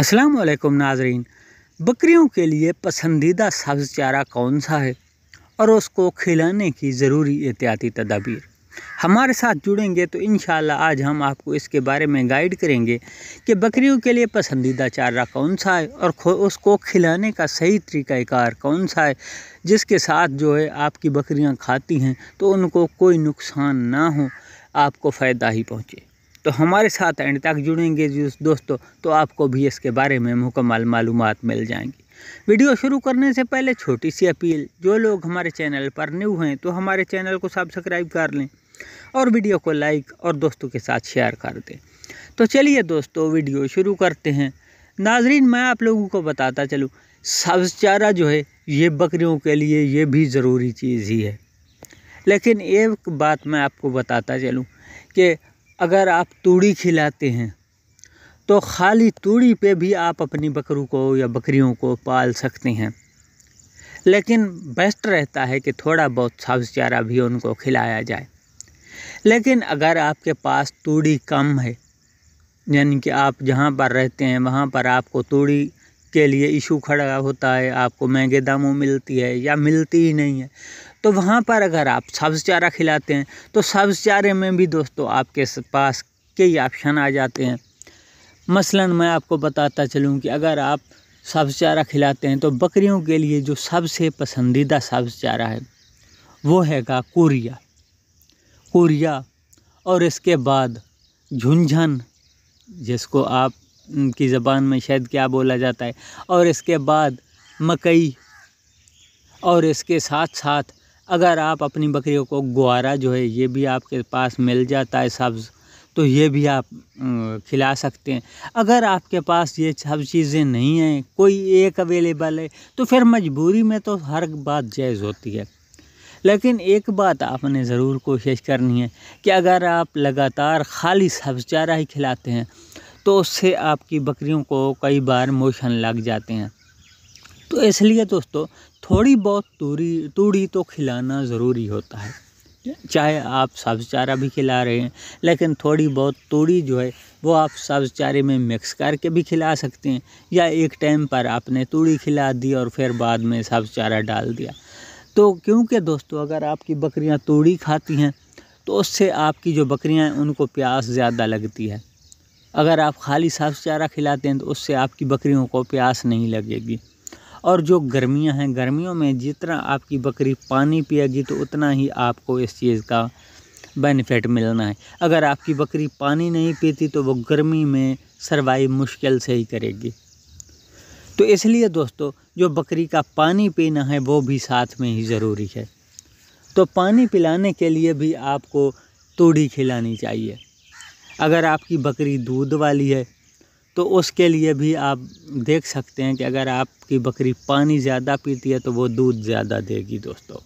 अस्सलाम वालेकुम नाजरीन बकरियों के लिए पसंदीदा सब्ज़ चारा कौन सा है और उसको खिलाने की ज़रूरी एहतियाती तदाबीर हमारे साथ जुड़ेंगे तो इन आज हम आपको इसके बारे में गाइड करेंगे कि बकरियों के लिए पसंदीदा चारा कौन सा है और उसको खिलाने का सही तरीक़ाकार कौन सा है जिसके साथ जो है आपकी बकरियां खाती हैं तो उनको कोई नुकसान ना हो आपको फ़ायदा ही पहुँचे तो हमारे साथ एंड तक जुड़ेंगे दोस्तों तो आपको भी इसके बारे में मुकम्मल मालूम मिल जाएंगी वीडियो शुरू करने से पहले छोटी सी अपील जो लोग हमारे चैनल पर न्यू हैं तो हमारे चैनल को सब्सक्राइब कर लें और वीडियो को लाइक और दोस्तों के साथ शेयर कर दें तो चलिए दोस्तों वीडियो शुरू करते हैं नाजरीन मैं आप लोगों को बताता चलूँ सब्ज़ चारा जो है ये बकरियों के लिए ये भी ज़रूरी चीज़ ही है लेकिन एक बात मैं आपको बताता चलूँ कि अगर आप तूड़ी खिलाते हैं तो खाली तूड़ी पे भी आप अपनी बकरू को या बकरियों को पाल सकते हैं लेकिन बेस्ट रहता है कि थोड़ा बहुत साफ चारा भी उनको खिलाया जाए लेकिन अगर आपके पास तूड़ी कम है यानी कि आप जहाँ पर रहते हैं वहाँ पर आपको तूड़ी के लिए इशू खड़ा होता है आपको महंगे दामों मिलती है या मिलती ही नहीं है तो वहाँ पर अगर आप सब्ज़ चारा खिलाते हैं तो सब्ज़ चारे में भी दोस्तों आपके पास कई ऑप्शन आ जाते हैं मसलन मैं आपको बताता चलूँ कि अगर आप सब्ज़ चारा खिलाते हैं तो बकरियों के लिए जो सबसे पसंदीदा सब्ज़ चारा है वो हैगा कोरिया कोरिया और इसके बाद झुंझन जिसको आप की ज़बान में शायद क्या बोला जाता है और इसके बाद मकई और इसके साथ साथ अगर आप अपनी बकरियों को ग्वारा जो है ये भी आपके पास मिल जाता है सब्ज़ तो ये भी आप खिला सकते हैं अगर आपके पास ये सब चीज़ें नहीं हैं कोई एक अवेलेबल है तो फिर मजबूरी में तो हर बात जायज़ होती है लेकिन एक बात आपने ज़रूर कोशिश करनी है कि अगर आप लगातार खाली सब्ज चारा ही खिलाते हैं तो उससे आपकी बकरियों को कई बार मोशन लग जाते हैं तो इसलिए दोस्तों थोड़ी बहुत तूरी तूड़ी तो खिलाना ज़रूरी होता है चाहे आप सब्ज चारा भी खिला रहे हैं लेकिन थोड़ी बहुत तूड़ी जो है वो आप सब्ज चारे में मिक्स करके भी खिला सकते हैं या एक टाइम पर आपने तूड़ी खिला दी और फिर बाद में सब्ज चारा डाल दिया तो क्योंकि दोस्तों अगर आपकी बकरियां तूड़ी खाती हैं तो उससे आपकी जो बकरियाँ हैं उनको प्यास ज़्यादा लगती है अगर आप खाली सब्ज चारा खिलाते हैं तो उससे आपकी बकरियों को प्यास नहीं लगेगी और जो गर्मियां हैं गर्मियों में जितना आपकी बकरी पानी पिएगी तो उतना ही आपको इस चीज़ का बेनिफिट मिलना है अगर आपकी बकरी पानी नहीं पीती तो वो गर्मी में सर्वाइव मुश्किल से ही करेगी तो इसलिए दोस्तों जो बकरी का पानी पीना है वो भी साथ में ही ज़रूरी है तो पानी पिलाने के लिए भी आपको तूड़ी खिलानी चाहिए अगर आपकी बकरी दूध वाली है तो उसके लिए भी आप देख सकते हैं कि अगर आपकी बकरी पानी ज़्यादा पीती है तो वो दूध ज़्यादा देगी दोस्तों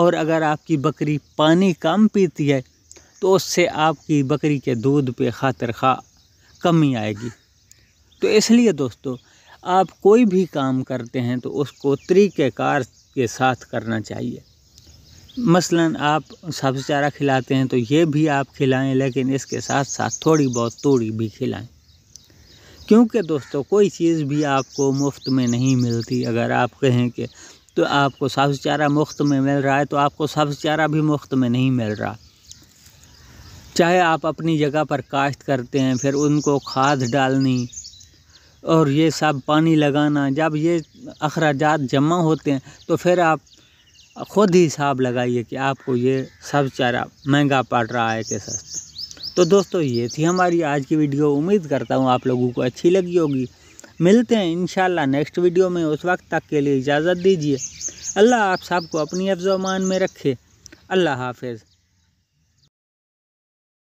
और अगर आपकी बकरी पानी कम पीती है तो उससे आपकी बकरी के दूध पे खातर खा कमी आएगी तो इसलिए दोस्तों आप कोई भी काम करते हैं तो उसको तरीक़ार के साथ करना चाहिए मसलन आप सब्ज़ चारा खिलाते हैं तो ये भी आप खिलाएं लेकिन इसके साथ साथ थोड़ी बहुत तोड़ी भी खिलाएं क्योंकि दोस्तों कोई चीज़ भी आपको मुफ्त में नहीं मिलती अगर आप कहें कि तो आपको सब्ज़ चारा मुफ्त में मिल रहा है तो आपको सब्ज़ चारा भी मुफ्त में नहीं मिल रहा चाहे आप अपनी जगह पर काश्त करते हैं फिर उनको खाद डालनी और ये सब पानी लगाना जब ये अखराज जमा होते हैं तो फिर आप ख़ुद ही हिसाब लगाइए कि आपको ये सब चारा महंगा पड़ रहा है कि सस्ता तो दोस्तों ये थी हमारी आज की वीडियो उम्मीद करता हूँ आप लोगों को अच्छी लगी होगी मिलते हैं इन नेक्स्ट वीडियो में उस वक्त तक के लिए इजाज़त दीजिए अल्लाह आप सबको अपनी अफजामान में रखे अल्लाह हाफिज़